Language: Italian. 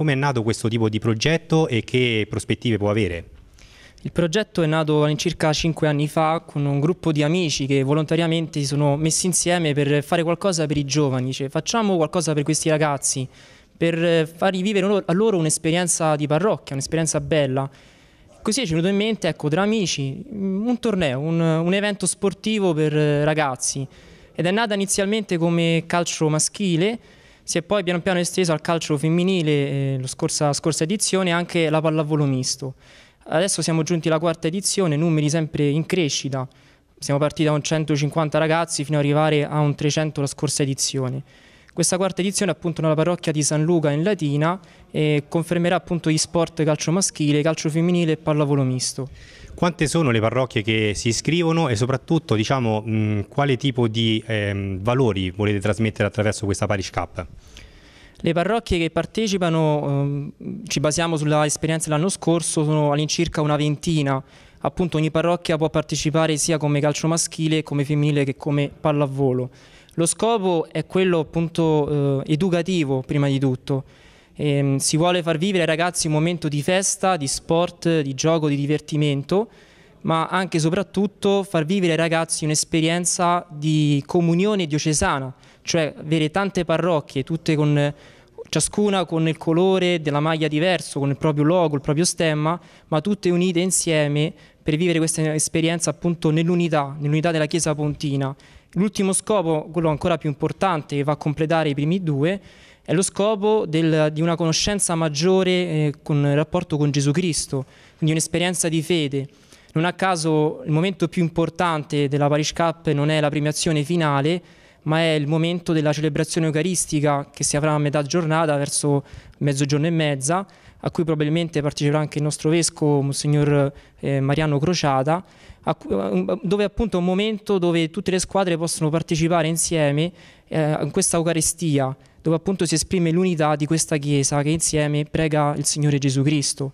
Come è nato questo tipo di progetto e che prospettive può avere? Il progetto è nato all'incirca 5 anni fa con un gruppo di amici che volontariamente si sono messi insieme per fare qualcosa per i giovani, cioè facciamo qualcosa per questi ragazzi, per far vivere a loro un'esperienza di parrocchia, un'esperienza bella. Così è venuto in mente, ecco, tra amici, un torneo, un, un evento sportivo per ragazzi ed è nata inizialmente come calcio maschile, si è poi piano piano esteso al calcio femminile, eh, la scorsa, scorsa edizione, anche la pallavolo misto. Adesso siamo giunti alla quarta edizione, numeri sempre in crescita. Siamo partiti da un 150 ragazzi fino ad arrivare a un 300 la scorsa edizione. Questa quarta edizione appunto nella parrocchia di San Luca in Latina e eh, confermerà appunto gli sport calcio maschile, calcio femminile e pallavolo misto. Quante sono le parrocchie che si iscrivono e soprattutto diciamo mh, quale tipo di eh, valori volete trasmettere attraverso questa Parish Cup? Le parrocchie che partecipano, ehm, ci basiamo sulla esperienza dell'anno scorso, sono all'incirca una ventina. Appunto ogni parrocchia può partecipare sia come calcio maschile, come femminile che come pallavolo. Lo scopo è quello appunto eh, educativo prima di tutto, e, ehm, si vuole far vivere ai ragazzi un momento di festa, di sport, di gioco, di divertimento, ma anche e soprattutto far vivere ai ragazzi un'esperienza di comunione diocesana, cioè avere tante parrocchie, tutte con ciascuna con il colore della maglia diverso, con il proprio logo, il proprio stemma, ma tutte unite insieme per vivere questa esperienza appunto nell'unità, nell'unità della Chiesa Pontina L'ultimo scopo, quello ancora più importante che va a completare i primi due, è lo scopo del, di una conoscenza maggiore eh, con il rapporto con Gesù Cristo, quindi un'esperienza di fede. Non a caso il momento più importante della Parish Cup non è la premiazione finale, ma è il momento della celebrazione eucaristica che si avrà a metà giornata, verso mezzogiorno e mezza, a cui probabilmente parteciperà anche il nostro vescovo, Monsignor eh, Mariano Crociata, cui, dove appunto è un momento dove tutte le squadre possono partecipare insieme eh, in questa Eucaristia, dove appunto si esprime l'unità di questa Chiesa che insieme prega il Signore Gesù Cristo.